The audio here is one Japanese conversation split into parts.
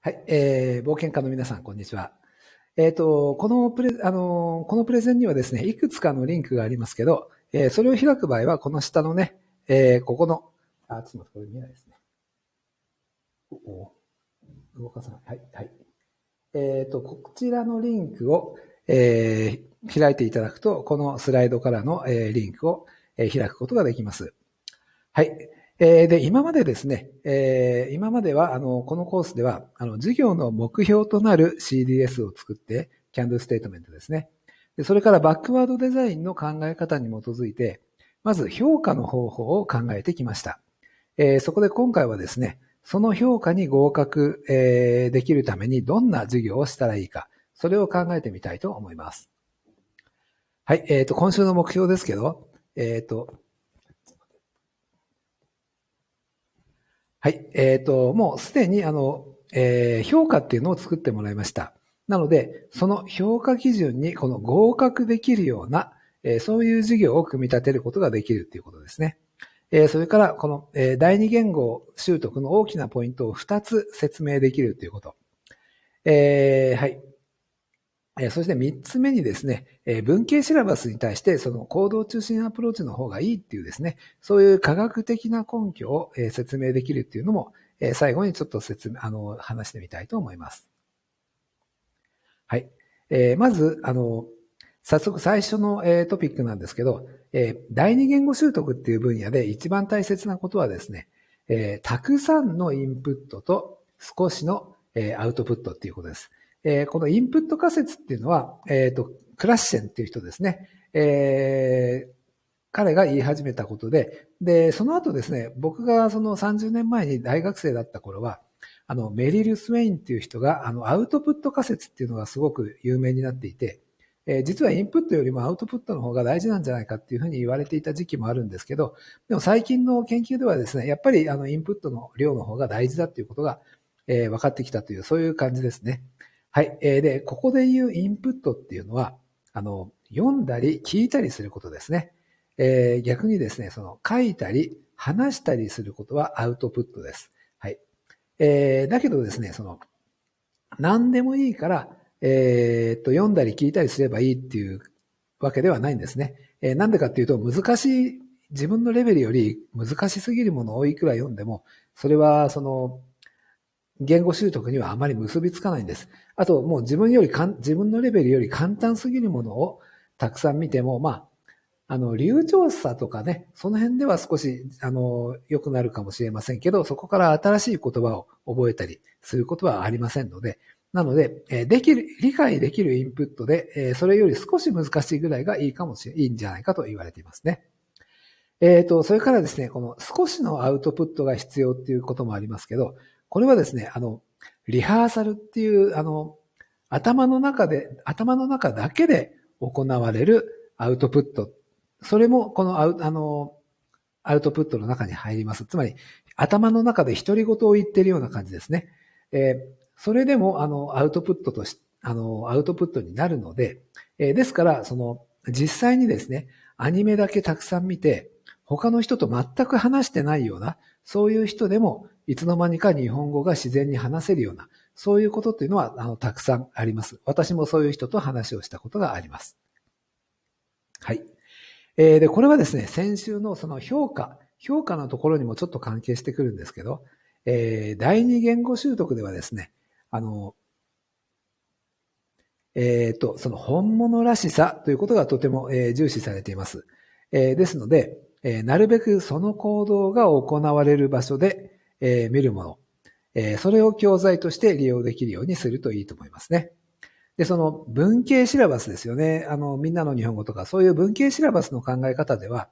はい、えー、冒険家の皆さん、こんにちは。えっ、ー、と、このプレ、あのこのプレゼンにはですね、いくつかのリンクがありますけど、えー、それを開く場合は、この下のね、えー、ここの、あ、ちょっと待って、これ見えないですね。おお動かさない。はい、はい。えっ、ー、と、こちらのリンクを、えー、開いていただくと、このスライドからの、えー、リンクを、えー、開くことができます。はい。えー、で、今までですね、えー、今までは、あの、このコースでは、あの、授業の目標となる CDS を作って、キャンドルステートメントですね。でそれから、バックワードデザインの考え方に基づいて、まず評価の方法を考えてきました。えー、そこで今回はですね、その評価に合格、えー、できるためにどんな授業をしたらいいか、それを考えてみたいと思います。はい、えっ、ー、と、今週の目標ですけど、えっ、ー、と、はい。えっ、ー、と、もうすでに、あの、えー、評価っていうのを作ってもらいました。なので、その評価基準にこの合格できるような、えー、そういう授業を組み立てることができるっていうことですね。えー、それから、この、えー、第二言語習得の大きなポイントを2つ説明できるということ。えー、はい。そして3つ目にですね、文系シラバスに対してその行動中心アプローチの方がいいっていうですね、そういう科学的な根拠を説明できるっていうのも、最後にちょっと説明、あの、話してみたいと思います。はい。えー、まず、あの、早速最初の、えトピックなんですけど、え第二言語習得っていう分野で一番大切なことはですね、えたくさんのインプットと少しの、えアウトプットっていうことです。えー、このインプット仮説っていうのは、えっ、ー、と、クラッシェンっていう人ですね。えー、彼が言い始めたことで、で、その後ですね、僕がその30年前に大学生だった頃は、あの、メリル・スウェインっていう人が、あの、アウトプット仮説っていうのがすごく有名になっていて、えー、実はインプットよりもアウトプットの方が大事なんじゃないかっていうふうに言われていた時期もあるんですけど、でも最近の研究ではですね、やっぱりあの、インプットの量の方が大事だっていうことが、えー、分かってきたという、そういう感じですね。はい。えー、で、ここで言うインプットっていうのは、あの、読んだり聞いたりすることですね。えー、逆にですね、その書いたり話したりすることはアウトプットです。はい。えー、だけどですね、その、何でもいいから、えー、っと、読んだり聞いたりすればいいっていうわけではないんですね。えー、なんでかっていうと、難しい、自分のレベルより難しすぎるものをいくら読んでも、それはその言語習得にはあまり結びつかないんです。あと、もう自分よりかん、自分のレベルより簡単すぎるものをたくさん見ても、まあ、あの、流暢さとかね、その辺では少し、あの、良くなるかもしれませんけど、そこから新しい言葉を覚えたりすることはありませんので、なので、えできる、理解できるインプットで、えそれより少し難しいぐらいがいいかもしれ、いいんじゃないかと言われていますね。えっ、ー、と、それからですね、この少しのアウトプットが必要っていうこともありますけど、これはですね、あの、リハーサルっていう、あの、頭の中で、頭の中だけで行われるアウトプット。それも、このアウ、あの、アウトプットの中に入ります。つまり、頭の中で独り言を言ってるような感じですね。えー、それでも、あの、アウトプットとし、あの、アウトプットになるので、えー、ですから、その、実際にですね、アニメだけたくさん見て、他の人と全く話してないような、そういう人でもいつの間にか日本語が自然に話せるような、そういうことっていうのは、あの、たくさんあります。私もそういう人と話をしたことがあります。はい。えー、で、これはですね、先週のその評価、評価のところにもちょっと関係してくるんですけど、えー、第二言語習得ではですね、あの、えっ、ー、と、その本物らしさということがとても、えー、重視されています。えー、ですので、えー、なるべくその行動が行われる場所で、え見るもの、えそれを教材として利用できるようにするといいと思いますね。で、その文系シラバスですよね。あの、みんなの日本語とか、そういう文系シラバスの考え方では、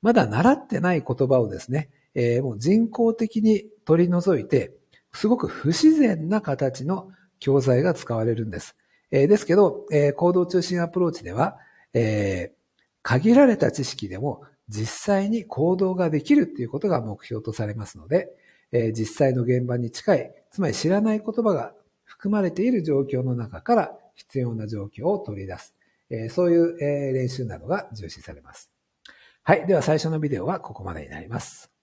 まだ習ってない言葉をですね、えー、もう人工的に取り除いて、すごく不自然な形の教材が使われるんです。えー、ですけど、えー、行動中心アプローチでは、え限られた知識でも実際に行動ができるっていうことが目標とされますので、え実際の現場に近い、つまり知らない言葉が含まれている状況の中から必要な状況を取り出す。えそういう、え練習などが重視されます。はい。では最初のビデオはここまでになります。